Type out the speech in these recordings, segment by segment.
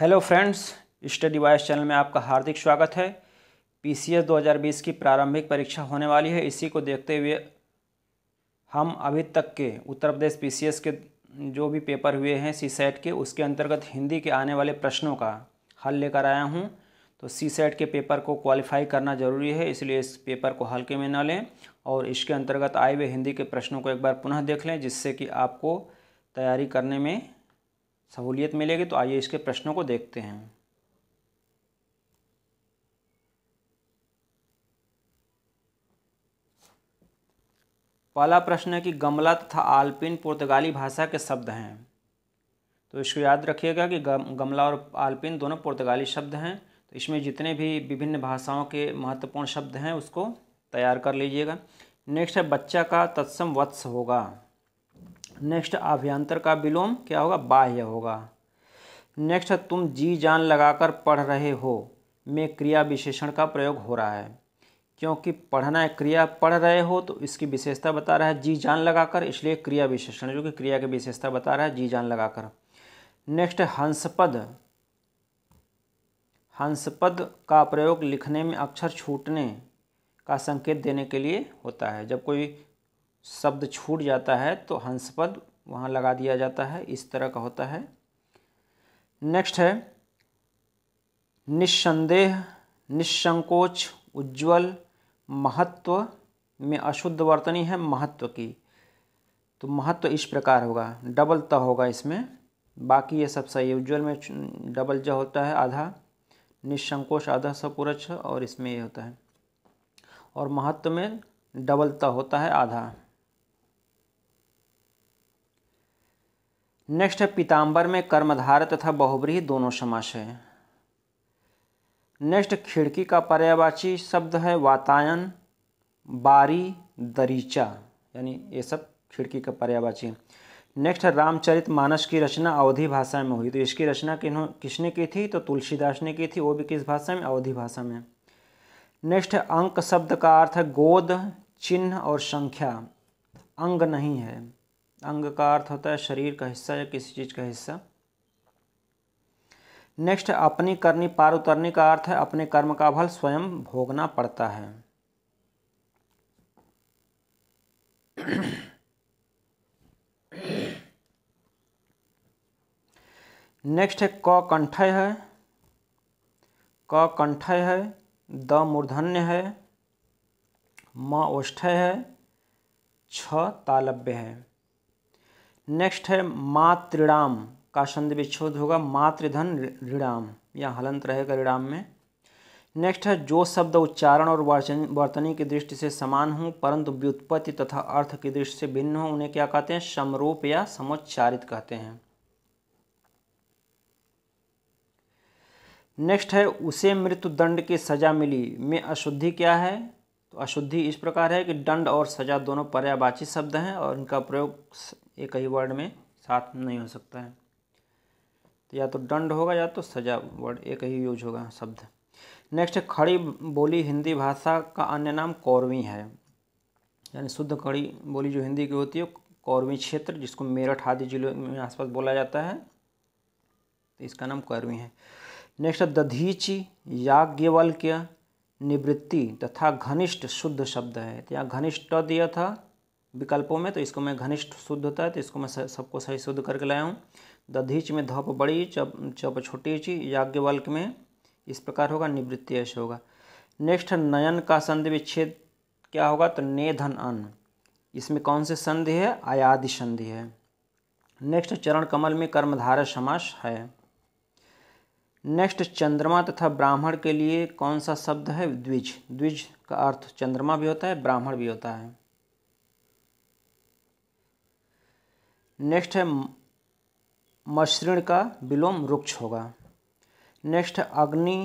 Hello friends study wise channel में आपका हार्दिक स्वागत है पीसीएस 2020 की प्रारंभिक परीक्षा होने वाली है इसी को देखते हुए हम अभी तक के उत्तर प्रदेश पीसीएस के जो भी पेपर हुए हैं सी सेट e के उसके अंतर्गत हिंदी के आने वाले प्रश्नों का हल लेकर आया हूँ तो सी सेट e के पेपर को क्वालिफाई करना जरूरी है इसलिए इस पेपर को हल्के में न लें और इसके अंतर्गत आए हुए हिंदी के प्रश्नों को एक बार पुनः देख लें जिससे कि आपको तैयारी करने में सहूलियत मिलेगी तो आइए इसके प्रश्नों को देखते हैं पहला प्रश्न है कि गमला तथा आलपिन पुर्तगाली भाषा के शब्द हैं तो इसको याद रखिएगा कि गमला और आलपिन दोनों पुर्तगाली शब्द हैं तो इसमें जितने भी विभिन्न भाषाओं के महत्वपूर्ण शब्द हैं उसको तैयार कर लीजिएगा नेक्स्ट है बच्चा का तत्सम वत्स होगा नेक्स्ट अभ्यंतर का विलोम क्या होगा बाह्य होगा नेक्स्ट तुम जी जान लगाकर पढ़ रहे हो में क्रिया विशेषण का प्रयोग हो रहा है क्योंकि पढ़ना है क्रिया पढ़ रहे हो तो इसकी विशेषता बता रहा है जी जान लगाकर इसलिए क्रिया विशेषण जो कि क्रिया की विशेषता बता रहा है जी जान लगाकर नेक्स्ट हंसपद हंसपद का प्रयोग लिखने में अक्षर छूटने का संकेत देने के लिए होता है जब कोई शब्द छूट जाता है तो हंसपद वहाँ लगा दिया जाता है इस तरह का होता है नेक्स्ट है निस्संदेह निसंकोच उज्जवल महत्व में अशुद्ध वर्तनी है महत्व की तो महत्व इस प्रकार होगा डबल त होगा इसमें बाकी ये सब सही है उज्ज्वल में डबल ज होता है आधा निसंकोच आधा सब पूरा छ और इसमें ये होता है और महत्व में डबल त होता है आधा नेक्स्ट है पीताम्बर में कर्मधार तथा बहुब्रीही दोनों समास है नेक्स्ट खिड़की का पर्यावाची शब्द है वातायन बारी दरीचा यानी ये सब खिड़की का पर्यावाची नेक्स्ट है रामचरित मानस की रचना अवधि भाषा में हुई तो इसकी रचना किन्हों किसने की थी तो तुलसीदास ने की थी वो भी किस भाषा में अवधि भाषा में नेक्स्ट अंक शब्द का अर्थ है गोद चिन्ह और संख्या अंग नहीं है अंग का अर्थ होता है शरीर का हिस्सा या किसी चीज़ का हिस्सा नेक्स्ट अपनी करनी पार उतरने का अर्थ है अपने कर्म का फल स्वयं भोगना पड़ता है नेक्स्ट है कंठय है क कंठय है द मूर्धन्य है म ओष्ठय है छ तालब्य है नेक्स्ट है मातृणाम का संधि विच्छोद होगा मातृधन ऋणाम या हलंत रहेगा ऋणाम में नेक्स्ट है जो शब्द उच्चारण और वर्तनी की दृष्टि से समान हों परंतु व्युत्पत्ति तथा अर्थ की दृष्टि से भिन्न हों उन्हें क्या कहते हैं समरूप या समुच्चारित कहते हैं नेक्स्ट है उसे मृत्युदंड की सजा मिली में अशुद्धि क्या है तो अशुद्धि इस प्रकार है कि दंड और सजा दोनों पर्यावाची शब्द हैं और इनका प्रयोग एक ही वर्ड में साथ नहीं हो सकता है तो या तो दंड होगा या तो सजा वर्ड एक ही यूज होगा शब्द नेक्स्ट खड़ी बोली हिंदी भाषा का अन्य नाम कौरवी है यानी शुद्ध खड़ी बोली जो हिंदी की होती है कौरवी क्षेत्र जिसको मेरठ आदि जिलों में आसपास बोला जाता है तो इसका नाम कौरवी है नेक्स्ट दधीची याज्ञवल्क्य निवृत्ति तथा घनिष्ठ शुद्ध शब्द है तो यहाँ घनिष्ठ तो दिया था विकल्पों में तो इसको मैं घनिष्ठ शुद्ध होता है तो इसको मैं सबको सही शुद्ध करके लाया हूँ दधीच में धप बड़ी चप चप छोटी ची याज्ञवल्क में इस प्रकार होगा निवृत्ति ऐसे होगा नेक्स्ट नयन का संधि विच्छेद क्या होगा तो नेधन अन इसमें कौन से संधि है आयादि संधि है नेक्स्ट चरण कमल में कर्मधारय समास है नेक्स्ट चंद्रमा तथा ब्राह्मण के लिए कौन सा शब्द है द्विज द्विज का अर्थ चंद्रमा भी होता है ब्राह्मण भी होता है नेक्स्ट है मश्रिण का विलोम वृक्ष होगा नेक्स्ट अग्नि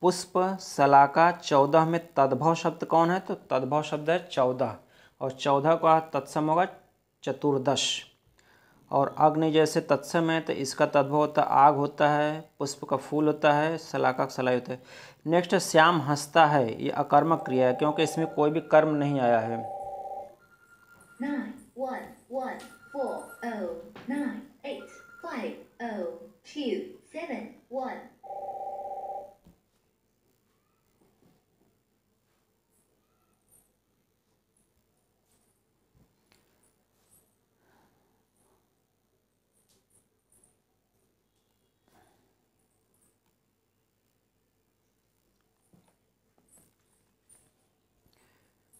पुष्प सलाका चौदह में तद्भव शब्द कौन है तो तद्भव शब्द है चौदह और चौदह का तत्सम होगा चतुर्दश और अग्नि जैसे तत्सम है तो इसका तद्भव होता है आग होता है पुष्प का फूल होता है सलाका का सलाई होता है नेक्स्ट श्याम हंसता है ये अकर्मक क्रिया है क्योंकि इसमें कोई भी कर्म नहीं आया है four, oh, nine, eight, five, oh, two, seven, one.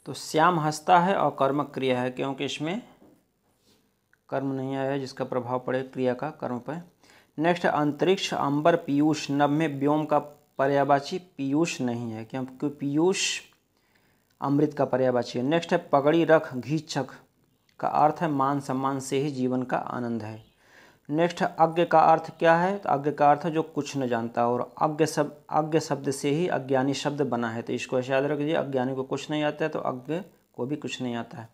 तो श्याम हंसता है और कर्म क्रिया है क्योंकि इसमें कर्म नहीं आया है जिसका प्रभाव पड़े क्रिया का कर्म पर नेक्स्ट अंतरिक्ष अंबर पीयूष नभ में व्योम का पर्यावाची पीयूष नहीं है क्योंकि पीयूष अमृत का पर्यावाची है नेक्स्ट है पगड़ी रख घीचक का अर्थ है मान सम्मान से ही जीवन का आनंद है नेक्स्ट अज्ञ का अर्थ क्या है तो अज्ञ का अर्थ है जो कुछ न जानता और अज्ञ शब्द अज्ञ शब्द से ही अज्ञानी शब्द बना है तो इसको याद रखिए अज्ञानी को कुछ नहीं आता है तो अज्ञ को भी कुछ नहीं आता है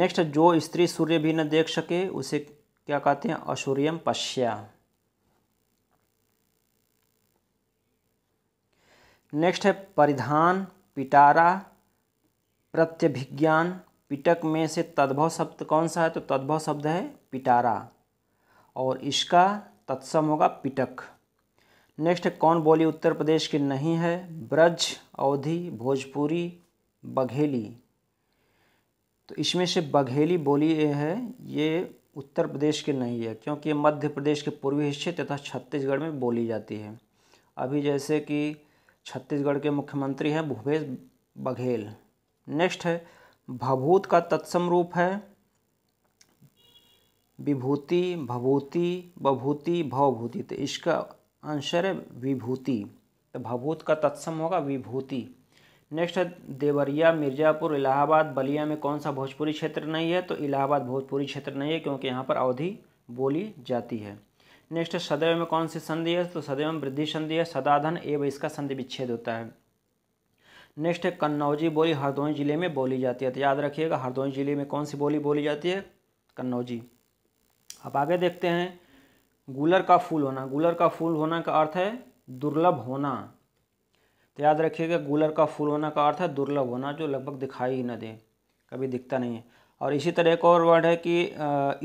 नेक्स्ट जो स्त्री सूर्य भी न देख सके उसे क्या कहते हैं असूर्यम पश्या नेक्स्ट है परिधान पिटारा प्रत्यभिज्ञान पिटक में से तद्भव शब्द कौन सा है तो तद्भव शब्द है पिटारा और इसका तत्सम होगा पिटक नेक्स्ट कौन बोली उत्तर प्रदेश की नहीं है ब्रज अवधि भोजपुरी बघेली तो इसमें से बघेली बोली ये है ये उत्तर प्रदेश की नहीं है क्योंकि ये मध्य प्रदेश के पूर्वी हिस्से तथा छत्तीसगढ़ में बोली जाती है अभी जैसे कि छत्तीसगढ़ के मुख्यमंत्री हैं भूपेश बघेल नेक्स्ट है भभूत का तत्सम रूप है विभूति भभूति बभूति भवभूति तो इसका आंसर है विभूति तो भभूत का तत्सम होगा विभूति नेक्स्ट है देवरिया मिर्ज़ापुर इलाहाबाद बलिया में कौन सा भोजपुरी क्षेत्र नहीं है तो इलाहाबाद भोजपुरी क्षेत्र नहीं है क्योंकि यहाँ पर अवधि बोली जाती है नेक्स्ट है सदैव में कौन सी संधि है तो सदैव में वृद्धि संधि है सदाधन एवं इसका संधि विच्छेद होता है नेक्स्ट है कन्नौजी बोली हरदोई जिले में बोली जाती है तो याद रखिएगा हरदोई जिले में कौन सी बोली बोली जाती है कन्नौजी अब आगे देखते हैं गुलर का फूल होना गुलर का फूल होना का अर्थ है दुर्लभ होना तो याद रखिएगा गुलर का फूल होना का अर्थ है दुर्लभ होना जो लगभग दिखाई ही ना दे कभी दिखता नहीं है और इसी तरह एक और वर्ड है कि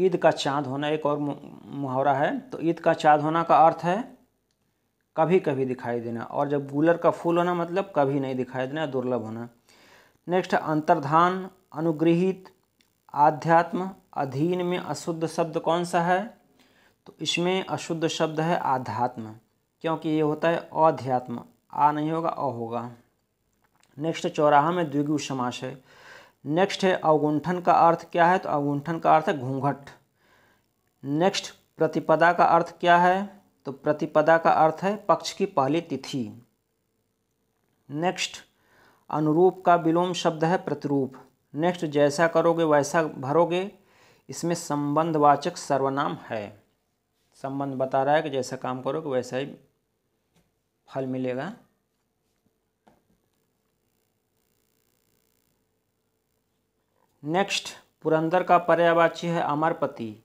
ईद का चाँद होना एक और मुहावरा है तो ईद का चाँद होना का अर्थ है कभी कभी दिखाई देना और जब गुलर का फूल होना मतलब कभी नहीं दिखाई देना दुर्लभ होना नेक्स्ट अंतर्धान अनुगृहित आध्यात्म अधीन में अशुद्ध शब्द कौन सा है तो इसमें अशुद्ध शब्द है आध्यात्म क्योंकि ये होता है अध्यात्म आ नहीं होगा अ होगा नेक्स्ट चौराहा में द्विगु समास है नेक्स्ट है अवगुंठन का अर्थ क्या है तो अवगुंठन का अर्थ है घूंघट नेक्स्ट प्रतिपदा का अर्थ क्या है तो प्रतिपदा का अर्थ है पक्ष की पहली तिथि नेक्स्ट अनुरूप का विलोम शब्द है प्रतिरूप नेक्स्ट जैसा करोगे वैसा भरोगे इसमें संबंधवाचक सर्वनाम है संबंध बता रहा है कि जैसा काम करोगे वैसा ही फल मिलेगा नेक्स्ट पुरंदर का पर्यावाची है अमरपति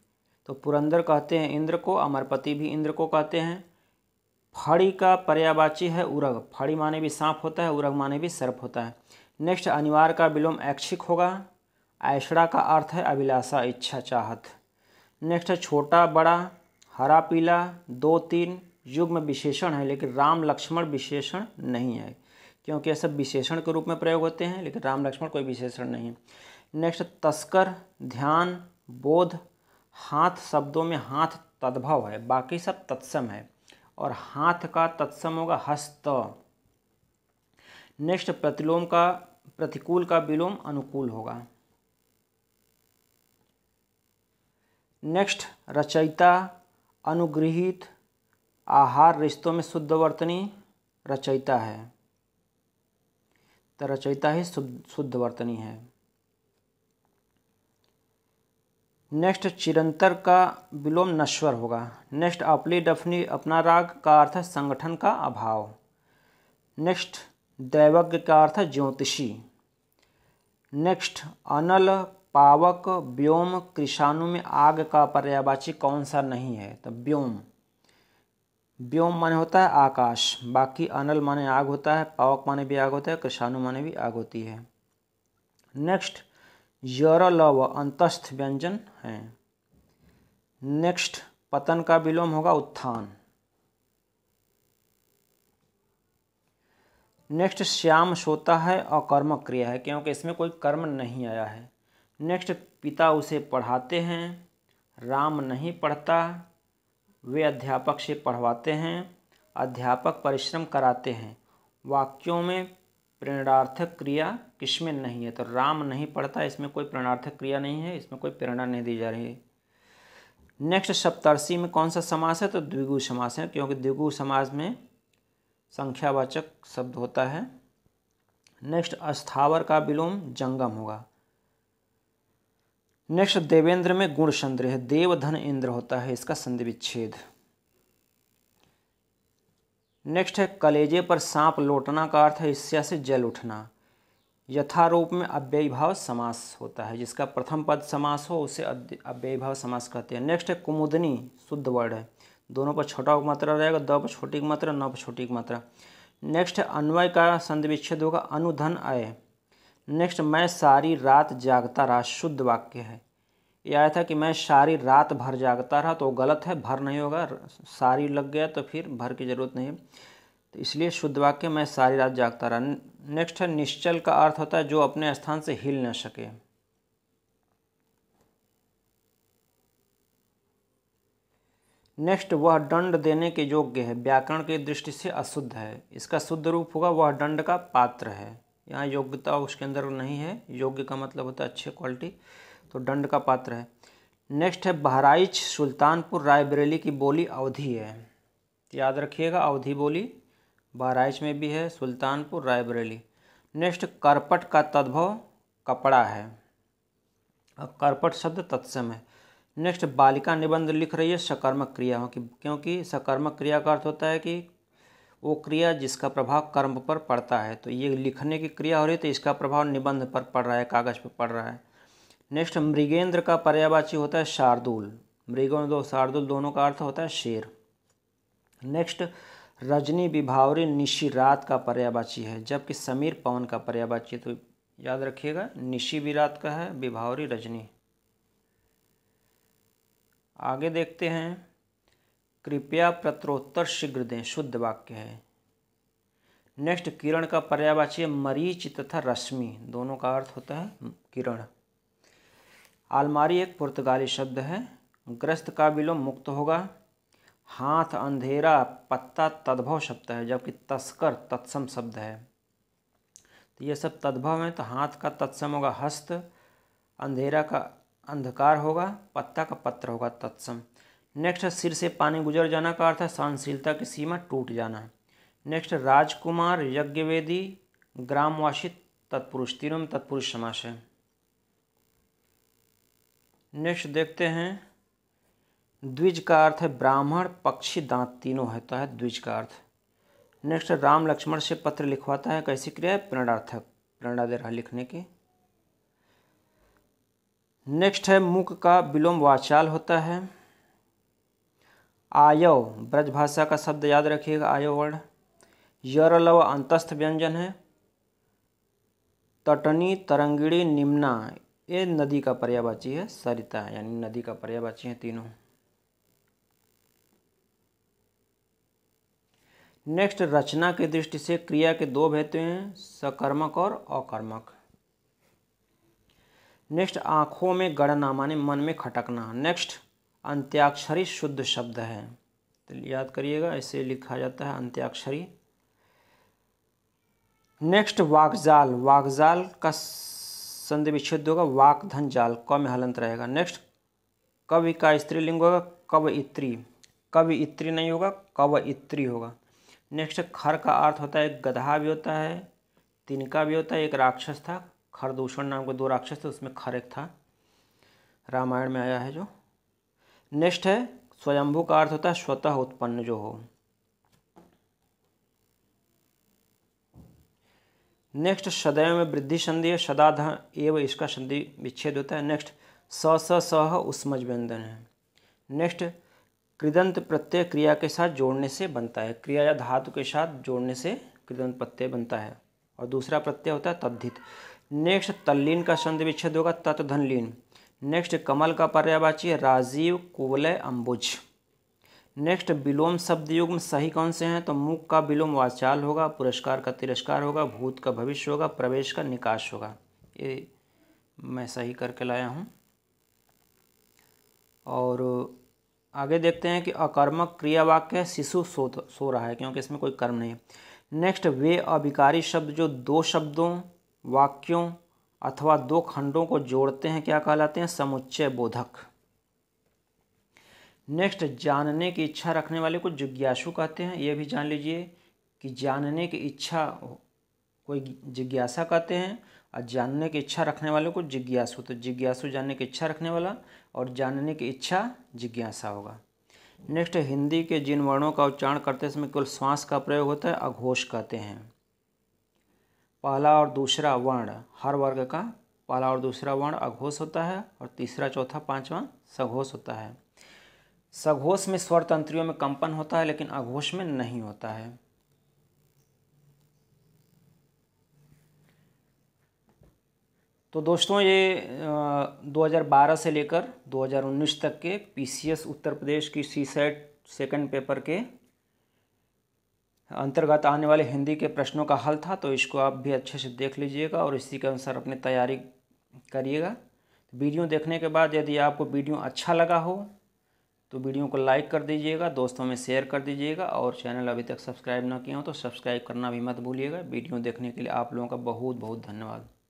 तो पुरंदर कहते हैं इंद्र को अमरपति भी इंद्र को कहते हैं फड़ी का पर्यावाची है उरग फड़ी माने भी सांप होता है उरग माने भी सर्प होता है नेक्स्ट अनिवार्य का विलोम ऐच्छिक होगा ऐशड़ा का अर्थ है अभिलाषा इच्छा चाहत नेक्स्ट है छोटा बड़ा हरा पीला दो तीन युग में विशेषण है लेकिन राम लक्ष्मण विशेषण नहीं है क्योंकि यह सब विशेषण के रूप में प्रयोग होते हैं लेकिन राम लक्ष्मण कोई विशेषण नहीं है नेक्स्ट तस्कर ध्यान बोध हाथ शब्दों में हाथ तद्भव है बाकी सब तत्सम है और हाथ का तत्सम होगा हस्त नेक्स्ट प्रतिलोम का प्रतिकूल का विलोम अनुकूल होगा नेक्स्ट रचयिता अनुगृहित आहार रिश्तों में शुद्ध वर्तनी रचयिता है तो रचयिता ही शुद्ध वर्तनी है नेक्स्ट चिरंतर का विलोम नश्वर होगा नेक्स्ट अपली डफनी अपना राग का अर्थ है संगठन का अभाव नेक्स्ट दैवज्ञ का अर्थ है ज्योतिषी नेक्स्ट अनल पावक व्योम कृषाणु में आग का पर्यावाची कौन सा नहीं है तो व्योम व्योम माने होता है आकाश बाकी अनल माने आग होता है पावक माने भी आग होता है कृषाणु माने भी आग होती है नेक्स्ट यरलव अंतस्थ व्यंजन है नेक्स्ट पतन का विलोम होगा उत्थान नेक्स्ट श्याम सोता है और कर्म क्रिया है क्योंकि इसमें कोई कर्म नहीं आया है नेक्स्ट पिता उसे पढ़ाते हैं राम नहीं पढ़ता वे अध्यापक से पढ़वाते हैं अध्यापक परिश्रम कराते हैं वाक्यों में प्रेरणार्थक क्रिया किसमें नहीं है तो राम नहीं पढ़ता इसमें कोई प्रेरणार्थक क्रिया नहीं है इसमें कोई प्रेरणा नहीं दी जा रही है नेक्स्ट सप्तर्षि में कौन सा समास है तो द्विगु समास है क्योंकि द्विगु समास में संख्यावाचक शब्द होता है नेक्स्ट अस्थावर का विलोम जंगम होगा नेक्स्ट देवेंद्र में गुण चंद्र है देव धन इंद्र होता है इसका संधि विच्छेद नेक्स्ट है कलेजे पर सांप लोटना का अर्थ है इससे से जल उठना यथारूप में अव्यय भाव समास होता है जिसका प्रथम पद समास हो उसे अव्यय भाव समास कहते हैं नेक्स्ट है कुमुदनी शुद्ध वर्ड है दोनों पर छोटा मात्रा रहेगा द पर छोटी मात्रा न पर छोटी मात्रा नेक्स्ट है अन्वय का संधि विच्छेद होगा अनुधन आय नेक्स्ट मैं सारी रात जागता रहा शुद्ध वाक्य है यह आया था कि मैं सारी रात भर जागता रहा तो गलत है भर नहीं होगा सारी लग गया तो फिर भर की ज़रूरत नहीं है तो इसलिए शुद्ध वाक्य मैं सारी रात जागता रहा नेक्स्ट है निश्चल का अर्थ होता है जो अपने स्थान से हिल न सके नेक्स्ट वह दंड देने के योग्य है व्याकरण की दृष्टि से अशुद्ध है इसका शुद्ध रूप होगा वह दंड का पात्र है यहाँ योग्यता उसके अंदर नहीं है योग्य का मतलब होता है अच्छे क्वालिटी तो दंड का पात्र है नेक्स्ट है बहराइच सुल्तानपुर रायबरेली की बोली अवधि है याद रखिएगा अवधि बोली बहराइच में भी है सुल्तानपुर रायबरेली नेक्स्ट करपट का तद्भव कपड़ा है अब करपट शब्द तत्सम है नेक्स्ट बालिका निबंध लिख रही है सकर्मक क्रिया क्योंकि सकर्मक क्रिया का अर्थ होता है कि वो क्रिया जिसका प्रभाव कर्म पर पड़ता है तो ये लिखने की क्रिया हो रही है तो इसका प्रभाव निबंध पर पड़ रहा है कागज़ पर पड़ रहा है नेक्स्ट मृगेंद्र का पर्यावाची होता है शार्दुल मृगों दो शार्दुल दोनों का अर्थ होता है शेर नेक्स्ट रजनी विभावरी निशी रात का पर्यावाची है जबकि समीर पवन का पर्यावाची तो याद रखिएगा निशी भी रात का है विभावरी रजनी आगे देखते हैं कृपया प्रत्रोत्तर शीघ्र दें शुद्ध वाक्य है नेक्स्ट किरण का पर्यावाची मरीच तथा रश्मि दोनों का अर्थ होता है किरण आलमारी एक पुर्तगाली शब्द है ग्रस्त का विलोम मुक्त होगा हाथ अंधेरा पत्ता तद्भव शब्द है जबकि तस्कर तत्सम शब्द है तो ये सब तद्भव हैं तो हाथ का तत्सम होगा हस्त अंधेरा का अंधकार होगा पत्ता का पत्र होगा तत्सम नेक्स्ट है सिर से पानी गुजर जाना का अर्थ है सहनशीलता की सीमा टूट जाना नेक्स्ट राजकुमार यज्ञवेदी ग्रामवासी तत्पुरुष तीनों में तत्पुरुष समास है नेक्स्ट देखते हैं द्विज का अर्थ है ब्राह्मण पक्षी दांत तीनों होता है द्विज का अर्थ नेक्स्ट राम लक्ष्मण से पत्र लिखवाता है कैसी क्रिया प्रणार्थक प्रेरणा दे रहा लिखने की नेक्स्ट है मुख का विलोम वाचाल होता है आयव ब्रजभाषा का शब्द याद रखिएगा आयो वर्ण यरलव अंतस्थ व्यंजन है तटनी तरंगिड़ी निम्ना ये नदी का पर्यावाची है सरिता यानी नदी का पर्यावाची है तीनों नेक्स्ट रचना की दृष्टि से क्रिया के दो भेद हैं सकर्मक और अकर्मक नेक्स्ट आँखों में गणना माने मन में खटकना नेक्स्ट अंत्याक्षरी शुद्ध शब्द है तो याद करिएगा इसे लिखा जाता है अंत्याक्षरी नेक्स्ट वाकजाल वाकजाल का संधि विच्छेद होगा वाकधन जाल क में हलंत रहेगा नेक्स्ट कवि का स्त्रीलिंग होगा कव इत्री कवि इत्री नहीं होगा कव इत्री होगा नेक्स्ट खर का अर्थ होता है एक गधा भी होता है तिनका भी होता है एक राक्षस था खरदूषण नाम के दो राक्षस थे उसमें खर एक था रामायण में आया है जो नेक्स्ट है स्वयंभू का अर्थ होता है स्वतः उत्पन्न जो हो नेक्स्ट सदैव में वृद्धि संधि है सदाध एव एवं इसका संधि विच्छेद होता है नेक्स्ट स स सह उष्मज व्यंजन है नेक्स्ट कृदंत प्रत्यय क्रिया के साथ जोड़ने से बनता है क्रिया या धातु के साथ जोड़ने से कृदंत प्रत्यय बनता है और दूसरा प्रत्यय होता है तद्धित नेक्स्ट तल्लीन का संधि विच्छेद होगा तत्धनलीन नेक्स्ट कमल का पर्यायवाची राजीव कुवलय अंबुज नेक्स्ट विलोम शब्द युग्म सही कौन से हैं तो मुख का विलोम वाचाल होगा पुरस्कार का तिरस्कार होगा भूत का भविष्य होगा प्रवेश का निकाश होगा ये मैं सही करके लाया हूँ और आगे देखते हैं कि अकर्मक क्रिया वाक्य शिशु सो सो रहा है क्योंकि इसमें कोई कर्म नहीं है नेक्स्ट वे अभिकारी शब्द जो दो शब्दों वाक्यों अथवा दो खंडों को जोड़ते हैं क्या कहलाते हैं समुच्चय बोधक नेक्स्ट जानने की इच्छा रखने वाले को जिज्ञासु कहते हैं ये भी जान लीजिए कि जानने की इच्छा कोई जिज्ञासा कहते हैं और जानने की इच्छा रखने वाले को जिज्ञासु तो जिज्ञासु जानने की इच्छा रखने वाला और जानने की इच्छा जिज्ञासा होगा नेक्स्ट हिंदी के जिन वर्णों का उच्चारण करते समय केवल श्वास का प्रयोग होता है अघोष कहते हैं पहला और दूसरा वर्ण हर वर्ग का पहला और दूसरा वर्ण अघोष होता है और तीसरा चौथा पांचवा सघोष होता है सघोष में स्वर तंत्रियों में कंपन होता है लेकिन अघोष में नहीं होता है तो दोस्तों ये 2012 से लेकर 2019 तक के पीसीएस उत्तर प्रदेश की सी सेट सेकेंड पेपर के अंतर्गत आने वाले हिंदी के प्रश्नों का हल था तो इसको आप भी अच्छे से देख लीजिएगा और इसी के अनुसार अपनी तैयारी करिएगा वीडियो देखने के बाद यदि आपको वीडियो अच्छा लगा हो तो वीडियो को लाइक कर दीजिएगा दोस्तों में शेयर कर दीजिएगा और चैनल अभी तक सब्सक्राइब ना किया हो तो सब्सक्राइब करना भी मत भूलिएगा वीडियो देखने के लिए आप लोगों का बहुत बहुत धन्यवाद